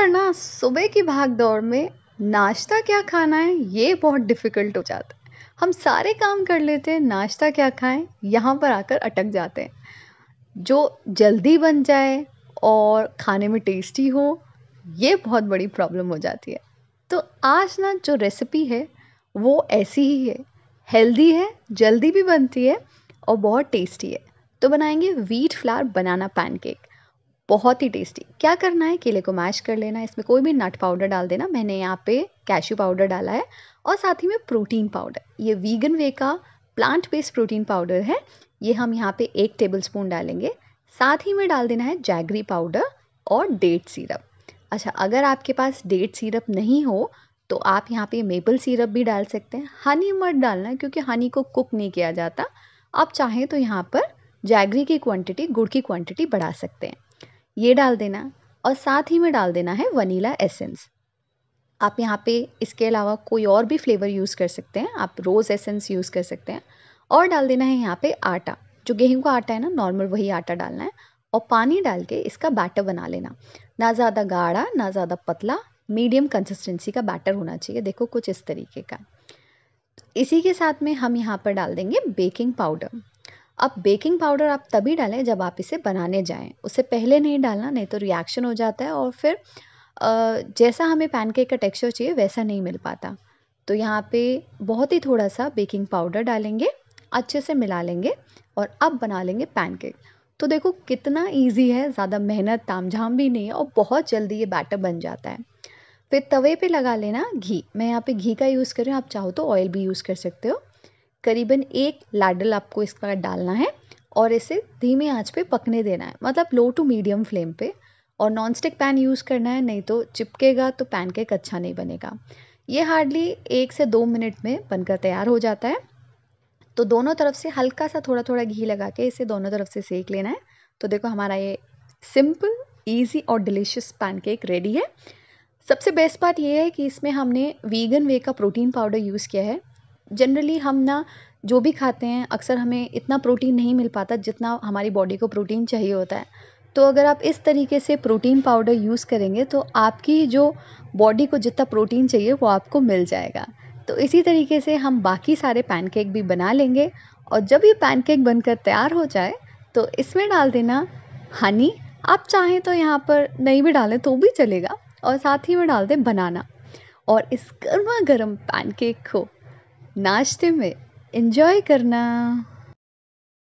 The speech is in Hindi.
करना सुबह की भाग दौड़ में नाश्ता क्या खाना है ये बहुत डिफ़िकल्ट हो जाता है हम सारे काम कर लेते हैं नाश्ता क्या खाएं यहाँ पर आकर अटक जाते हैं जो जल्दी बन जाए और खाने में टेस्टी हो ये बहुत बड़ी प्रॉब्लम हो जाती है तो आज ना जो रेसिपी है वो ऐसी ही है हेल्दी है जल्दी भी बनती है और बहुत टेस्टी है तो बनाएंगे वीट फ्लावर बनाना पैनकेक बहुत ही टेस्टी क्या करना है केले को मैश कर लेना है इसमें कोई भी नट पाउडर डाल देना मैंने यहाँ पे कैशू पाउडर डाला है और साथ ही में प्रोटीन पाउडर ये वीगन वे का प्लांट बेस्ड प्रोटीन पाउडर है ये हम यहाँ पे एक टेबल स्पून डालेंगे साथ ही में डाल देना है जैगरी पाउडर और डेट सीरप अच्छा अगर आपके पास डेट सीरप नहीं हो तो आप यहाँ पे मेपल सीरप भी डाल सकते हैं हनी मत डालना क्योंकि हनी को कुक नहीं किया जाता आप चाहें तो यहाँ पर जैगरी की क्वांटिटी गुड़ की क्वांटिटी बढ़ा सकते हैं ये डाल देना और साथ ही में डाल देना है वनीला एसेंस आप यहाँ पे इसके अलावा कोई और भी फ्लेवर यूज़ कर सकते हैं आप रोज़ एसेंस यूज़ कर सकते हैं और डाल देना है यहाँ पे आटा जो गेहूं का आटा है ना नॉर्मल वही आटा डालना है और पानी डाल के इसका बैटर बना लेना ना ज़्यादा गाढ़ा ना ज़्यादा पतला मीडियम कंसिस्टेंसी का बैटर होना चाहिए देखो कुछ इस तरीके का इसी के साथ में हम यहाँ पर डाल देंगे बेकिंग पाउडर अब बेकिंग पाउडर आप तभी डालें जब आप इसे बनाने जाएं उससे पहले नहीं डालना नहीं तो रिएक्शन हो जाता है और फिर जैसा हमें पैनकेक का टेक्सचर चाहिए वैसा नहीं मिल पाता तो यहाँ पे बहुत ही थोड़ा सा बेकिंग पाउडर डालेंगे अच्छे से मिला लेंगे और अब बना लेंगे पैनकेक तो देखो कितना ईजी है ज़्यादा मेहनत तामझाम भी नहीं है और बहुत जल्दी ये बैटर बन जाता है फिर तवे पे लगा लेना घी मैं यहाँ पे घी का यूज़ कर रही हूँ आप चाहो तो ऑयल भी यूज़ कर सकते हो करीबन एक लाडल आपको इसका डालना है और इसे धीमे आंच पे पकने देना है मतलब लो टू मीडियम फ्लेम पे और नॉन स्टिक पैन यूज़ करना है नहीं तो चिपकेगा तो पैन केक अच्छा नहीं बनेगा ये हार्डली एक से दो मिनट में बनकर तैयार हो जाता है तो दोनों तरफ से हल्का सा थोड़ा थोड़ा घी लगा के इसे दोनों तरफ से सेक लेना है तो देखो हमारा ये सिंपल ईजी और डिलीशियस पैनकेक रेडी है सबसे बेस्ट बात यह है कि इसमें हमने वीगन वे का प्रोटीन पाउडर यूज़ किया है जनरली हम ना जो भी खाते हैं अक्सर हमें इतना प्रोटीन नहीं मिल पाता जितना हमारी बॉडी को प्रोटीन चाहिए होता है तो अगर आप इस तरीके से प्रोटीन पाउडर यूज़ करेंगे तो आपकी जो बॉडी को जितना प्रोटीन चाहिए वो आपको मिल जाएगा तो इसी तरीके से हम बाकी सारे पैनकेक भी बना लेंगे और जब ये पैनकेक बनकर तैयार हो जाए तो इसमें डाल देना हनी आप चाहें तो यहाँ पर नहीं भी डालें तो भी चलेगा और साथ ही में डाल दें बनाना और इस गर्मा गर्म पैनकेक को नाश्ते में इंजॉय करना